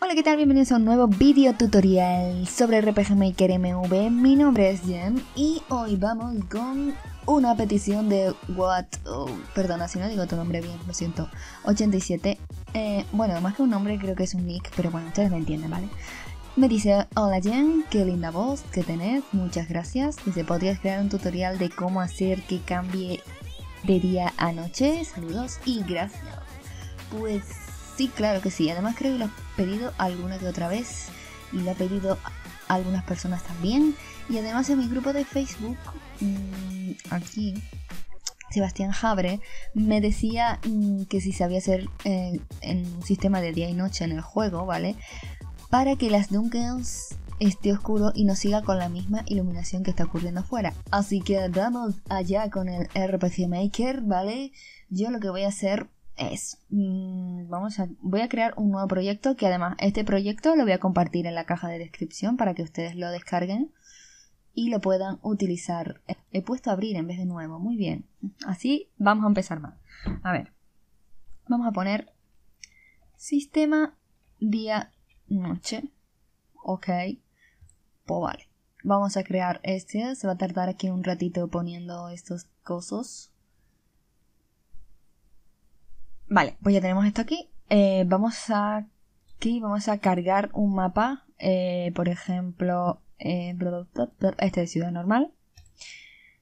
Hola, ¿qué tal? Bienvenidos a un nuevo video tutorial sobre RPG Maker MV. Mi nombre es Jen y hoy vamos con una petición de What... Oh, perdona si no digo tu nombre bien, lo siento. 87. Eh, bueno, más que un nombre creo que es un nick, pero bueno, ustedes me entienden, ¿vale? Me dice, hola Jen, qué linda voz que tenés, muchas gracias. Dice, ¿podrías crear un tutorial de cómo hacer que cambie de día a noche? Saludos y gracias. Pues Sí, claro que sí. Además creo que lo he pedido alguna que otra vez y lo ha pedido a algunas personas también. Y además en mi grupo de Facebook, mm, aquí, Sebastián Jabre, me decía mm, que si sabía hacer eh, en un sistema de día y noche en el juego, ¿vale? Para que las dungeons esté oscuro y no siga con la misma iluminación que está ocurriendo afuera. Así que vamos allá con el RPG Maker, ¿vale? Yo lo que voy a hacer es, mm, vamos a, voy a crear un nuevo proyecto que además este proyecto lo voy a compartir en la caja de descripción para que ustedes lo descarguen y lo puedan utilizar. He puesto abrir en vez de nuevo, muy bien. Así vamos a empezar más. A ver, vamos a poner sistema día noche. Ok, pues vale. Vamos a crear este, se va a tardar aquí un ratito poniendo estos cosos Vale, pues ya tenemos esto aquí. Eh, vamos a aquí, vamos a cargar un mapa. Eh, por ejemplo, eh, este de ciudad normal.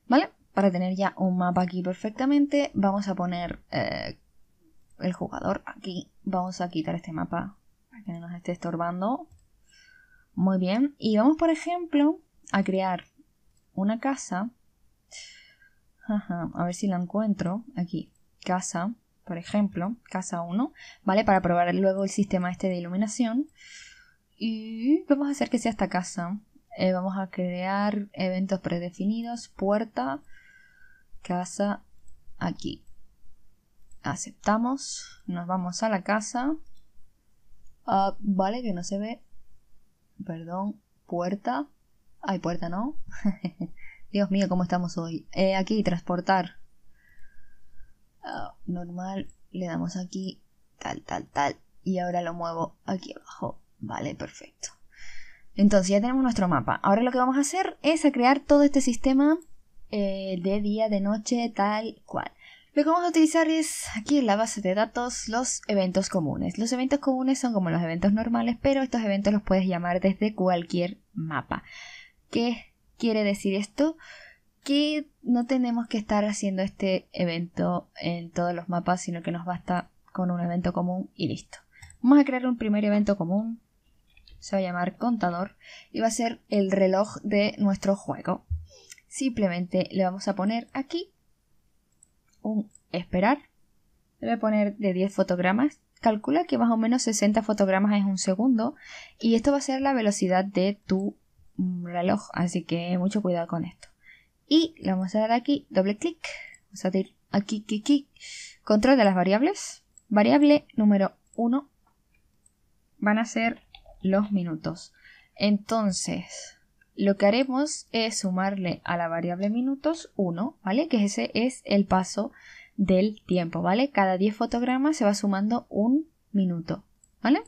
¿Vale? Para tener ya un mapa aquí perfectamente, vamos a poner el jugador aquí. Vamos a quitar este mapa para que no nos esté estorbando. Muy bien. Y vamos, por ejemplo, a crear una casa. a ver si la encuentro. Aquí, casa por ejemplo, casa 1, ¿vale? Para probar luego el sistema este de iluminación. Y vamos a hacer que sea esta casa. Eh, vamos a crear eventos predefinidos, puerta, casa, aquí. Aceptamos, nos vamos a la casa. Ah, vale, que no se ve. Perdón, puerta. hay puerta no. Dios mío, ¿cómo estamos hoy? Eh, aquí, transportar. Ah, normal, le damos aquí, tal, tal, tal, y ahora lo muevo aquí abajo. Vale, perfecto. Entonces ya tenemos nuestro mapa. Ahora lo que vamos a hacer es a crear todo este sistema eh, de día, de noche, tal cual. Lo que vamos a utilizar es aquí en la base de datos los eventos comunes. Los eventos comunes son como los eventos normales, pero estos eventos los puedes llamar desde cualquier mapa. ¿Qué quiere decir esto? Aquí no tenemos que estar haciendo este evento en todos los mapas, sino que nos basta con un evento común y listo. Vamos a crear un primer evento común, se va a llamar contador, y va a ser el reloj de nuestro juego. Simplemente le vamos a poner aquí un esperar, le voy a poner de 10 fotogramas, calcula que más o menos 60 fotogramas es un segundo, y esto va a ser la velocidad de tu reloj, así que mucho cuidado con esto. Y le vamos a dar aquí doble clic. Vamos a decir aquí, Control de las variables. Variable número 1 van a ser los minutos. Entonces, lo que haremos es sumarle a la variable minutos 1, ¿vale? Que ese es el paso del tiempo, ¿vale? Cada 10 fotogramas se va sumando un minuto, ¿vale?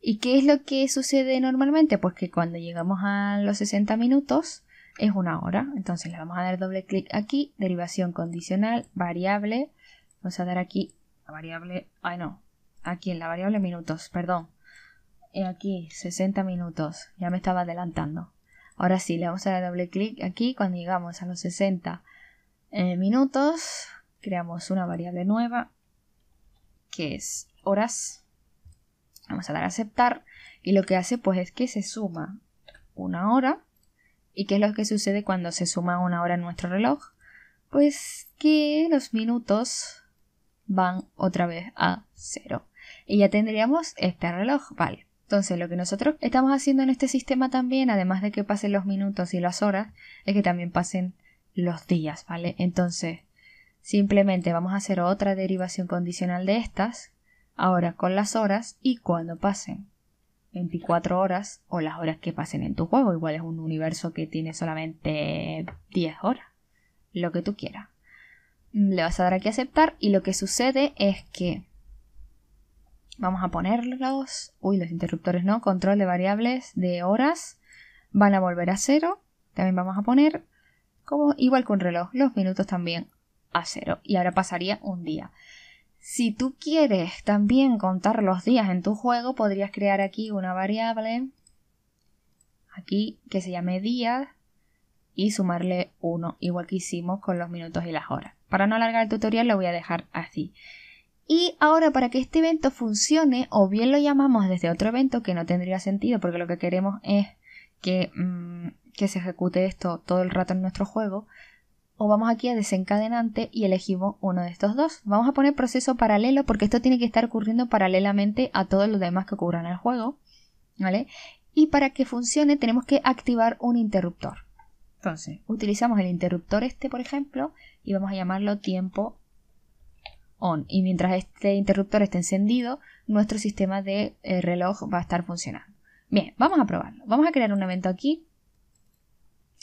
¿Y qué es lo que sucede normalmente? Pues que cuando llegamos a los 60 minutos, es una hora. Entonces le vamos a dar doble clic aquí, derivación condicional, variable. Vamos a dar aquí la variable, ay no, aquí en la variable minutos, perdón. Eh, aquí 60 minutos, ya me estaba adelantando. Ahora sí, le vamos a dar doble clic aquí. Cuando llegamos a los 60 eh, minutos, creamos una variable nueva que es horas. Vamos a dar a aceptar y lo que hace pues es que se suma una hora ¿Y qué es lo que sucede cuando se suma una hora en nuestro reloj? Pues que los minutos van otra vez a cero. Y ya tendríamos este reloj, vale. Entonces lo que nosotros estamos haciendo en este sistema también, además de que pasen los minutos y las horas, es que también pasen los días, ¿vale? Entonces, simplemente vamos a hacer otra derivación condicional de estas, ahora con las horas y cuando pasen. 24 horas o las horas que pasen en tu juego. Igual es un universo que tiene solamente 10 horas. Lo que tú quieras. Le vas a dar aquí a aceptar y lo que sucede es que vamos a ponerlos, uy, los interruptores no, control de variables de horas, van a volver a cero, también vamos a poner, como igual que un reloj, los minutos también a cero, y ahora pasaría un día. Si tú quieres también contar los días en tu juego, podrías crear aquí una variable, aquí que se llame días, y sumarle 1, igual que hicimos con los minutos y las horas. Para no alargar el tutorial lo voy a dejar así. Y ahora para que este evento funcione, o bien lo llamamos desde otro evento, que no tendría sentido porque lo que queremos es que mm, se ejecute esto todo el rato en nuestro juego, o vamos aquí a desencadenante y elegimos uno de estos dos. Vamos a poner proceso paralelo porque esto tiene que estar ocurriendo paralelamente a todos los demás que ocurran en el juego. ¿Vale? Y para que funcione tenemos que activar un interruptor. Entonces, utilizamos el interruptor este, por ejemplo, y vamos a llamarlo tiempo on. Y mientras este interruptor esté encendido, nuestro sistema de eh, reloj va a estar funcionando. Bien, vamos a probarlo. Vamos a crear un evento aquí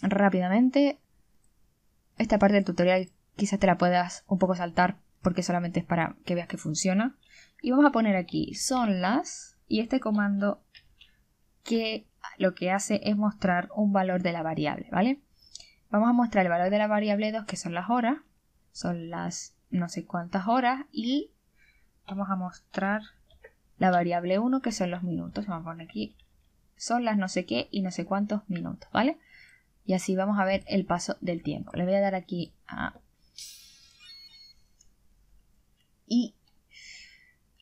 rápidamente esta parte del tutorial quizás te la puedas un poco saltar porque solamente es para que veas que funciona. Y vamos a poner aquí son las y este comando que lo que hace es mostrar un valor de la variable, ¿vale? Vamos a mostrar el valor de la variable 2 que son las horas, son las no sé cuántas horas y vamos a mostrar la variable 1 que son los minutos, vamos a poner aquí son las no sé qué y no sé cuántos minutos, ¿vale? y así vamos a ver el paso del tiempo. Le voy a dar aquí a... Y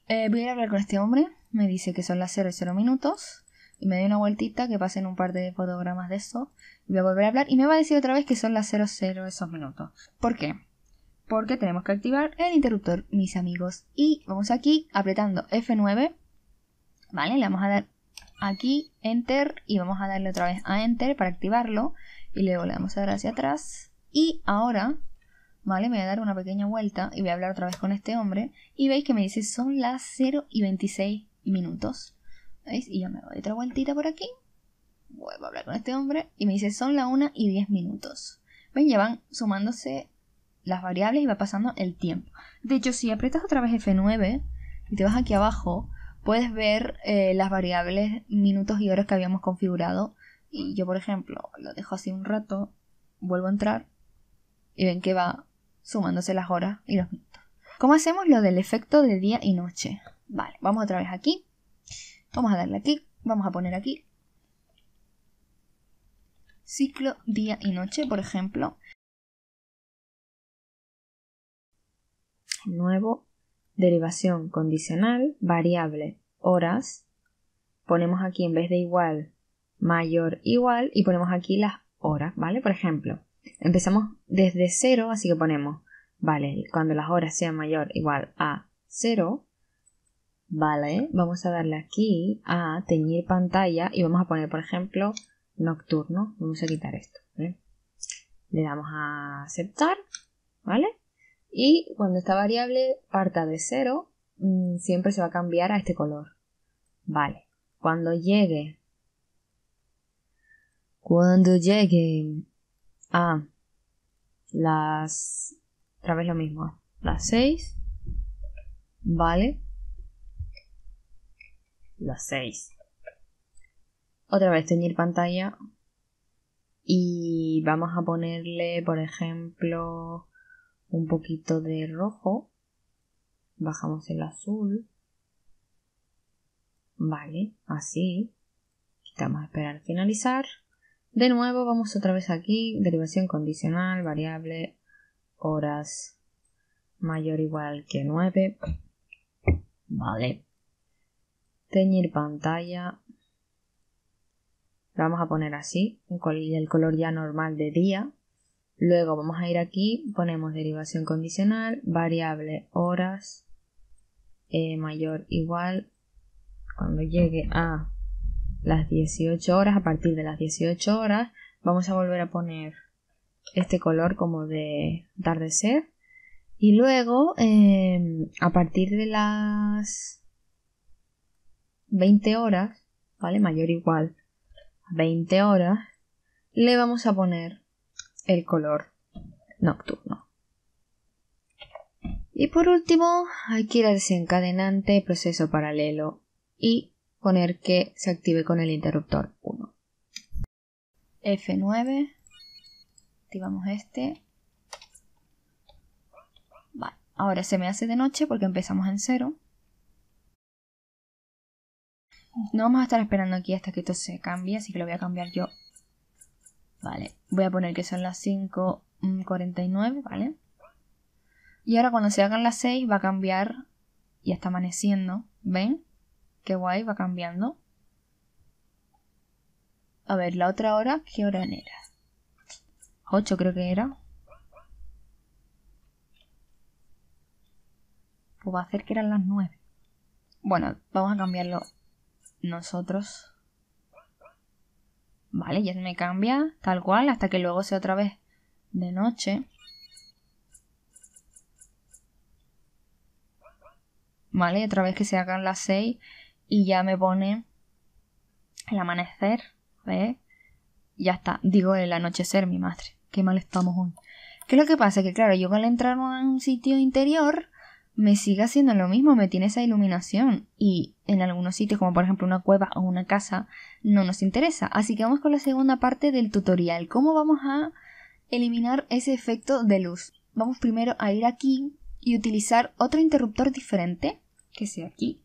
eh, voy a hablar con este hombre, me dice que son las 0 0 minutos y me da una vueltita que pasen un par de fotogramas de eso voy a volver a hablar y me va a decir otra vez que son las 00 esos minutos. ¿Por qué? Porque tenemos que activar el interruptor, mis amigos. Y vamos aquí apretando F9, ¿vale? Le vamos a dar aquí, enter, y vamos a darle otra vez a enter para activarlo. Y luego le damos a dar hacia atrás. Y ahora, ¿vale? Me voy a dar una pequeña vuelta y voy a hablar otra vez con este hombre. Y veis que me dice son las 0 y 26 minutos. ¿Veis? Y yo me doy otra vueltita por aquí. Vuelvo a hablar con este hombre y me dice son las 1 y 10 minutos. ¿Ven? Ya van sumándose las variables y va pasando el tiempo. De hecho, si aprietas otra vez F9 y te vas aquí abajo, puedes ver eh, las variables minutos y horas que habíamos configurado. Y yo, por ejemplo, lo dejo así un rato, vuelvo a entrar y ven que va sumándose las horas y los minutos. ¿Cómo hacemos lo del efecto de día y noche? Vale, vamos otra vez aquí. Vamos a darle aquí, vamos a poner aquí. Ciclo día y noche, por ejemplo. Nuevo derivación condicional, variable, horas, ponemos aquí en vez de igual, mayor, igual, y ponemos aquí las horas, ¿vale? Por ejemplo, empezamos desde cero, así que ponemos, vale, cuando las horas sean mayor, igual a cero, ¿vale? Vamos a darle aquí a teñir pantalla y vamos a poner, por ejemplo, nocturno, vamos a quitar esto, ¿eh? Le damos a aceptar, ¿vale? Y cuando esta variable parta de cero, mm, siempre se va a cambiar a este color. Vale. Cuando llegue. Cuando llegue a las. Otra vez lo mismo. Las 6. Vale. Las 6. Otra vez teñir pantalla. Y vamos a ponerle, por ejemplo un poquito de rojo, bajamos el azul, vale, así, quitamos a esperar finalizar, de nuevo vamos otra vez aquí, derivación condicional, variable, horas mayor o igual que 9, vale, teñir pantalla, vamos a poner así, el color ya normal de día, Luego vamos a ir aquí, ponemos derivación condicional, variable horas eh, mayor igual cuando llegue a las 18 horas, a partir de las 18 horas, vamos a volver a poner este color como de atardecer y luego em, a partir de las 20 horas, ¿vale? Mayor o igual 20 horas, le vamos a poner el color nocturno. Y por último, hay que ir al desencadenante proceso paralelo y poner que se active con el interruptor 1. F9. Activamos este. Vale, ahora se me hace de noche porque empezamos en cero. No vamos a estar esperando aquí hasta que esto se cambie, así que lo voy a cambiar yo Vale, voy a poner que son las 5.49, mm, ¿vale? Y ahora cuando se hagan las 6 va a cambiar, y está amaneciendo, ¿ven? Qué guay, va cambiando. A ver, la otra hora, ¿qué hora era? 8 creo que era. Pues va a hacer que eran las 9. Bueno, vamos a cambiarlo nosotros. Vale, ya me cambia tal cual hasta que luego sea otra vez de noche. Vale, otra vez que se hagan las 6 y ya me pone el amanecer, ¿ves? Ya está, digo el anochecer, mi madre. Qué mal estamos hoy. ¿Qué es lo que pasa? Que claro, yo al entrar a un sitio interior me sigue haciendo lo mismo, me tiene esa iluminación. Y en algunos sitios, como por ejemplo una cueva o una casa, no nos interesa. Así que vamos con la segunda parte del tutorial. ¿Cómo vamos a eliminar ese efecto de luz? Vamos primero a ir aquí y utilizar otro interruptor diferente, que sea aquí.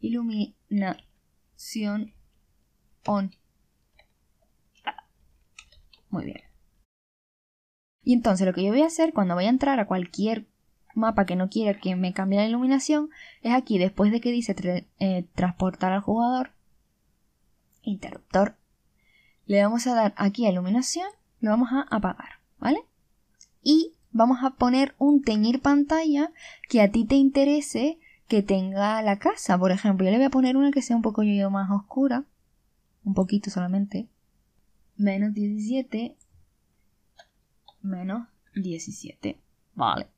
Iluminación on. Muy bien. Y entonces lo que yo voy a hacer cuando voy a entrar a cualquier mapa que no quiere que me cambie la iluminación es aquí después de que dice eh, transportar al jugador interruptor le vamos a dar aquí a iluminación lo vamos a apagar vale y vamos a poner un teñir pantalla que a ti te interese que tenga la casa por ejemplo yo le voy a poner una que sea un poco más oscura un poquito solamente menos 17 menos 17 vale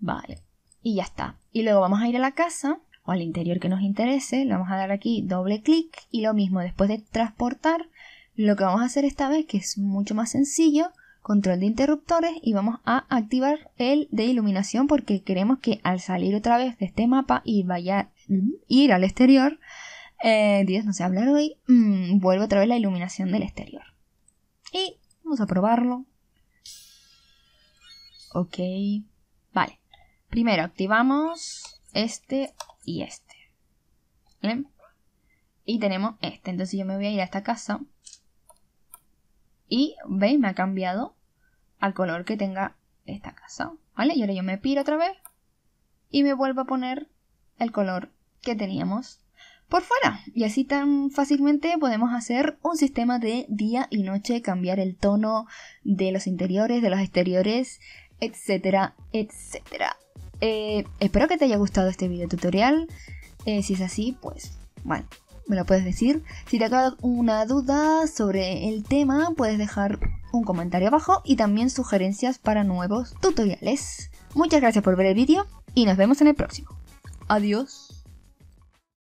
Vale. Y ya está. Y luego vamos a ir a la casa o al interior que nos interese. Le vamos a dar aquí doble clic y lo mismo después de transportar. Lo que vamos a hacer esta vez, que es mucho más sencillo, control de interruptores y vamos a activar el de iluminación porque queremos que al salir otra vez de este mapa y vaya mm, ir al exterior, eh, Dios no sé hablar hoy, mm, Vuelvo otra vez la iluminación del exterior. Y vamos a probarlo. Ok, vale. Primero activamos este y este. ¿Vale? Y tenemos este. Entonces yo me voy a ir a esta casa. Y veis, me ha cambiado al color que tenga esta casa. ¿Vale? Y ahora yo me piro otra vez. Y me vuelvo a poner el color que teníamos por fuera. Y así tan fácilmente podemos hacer un sistema de día y noche, cambiar el tono de los interiores, de los exteriores, etcétera, etcétera. Eh, espero que te haya gustado este video tutorial. Eh, si es así, pues bueno, me lo puedes decir. Si te quedado una duda sobre el tema, puedes dejar un comentario abajo y también sugerencias para nuevos tutoriales. Muchas gracias por ver el vídeo y nos vemos en el próximo. Adiós.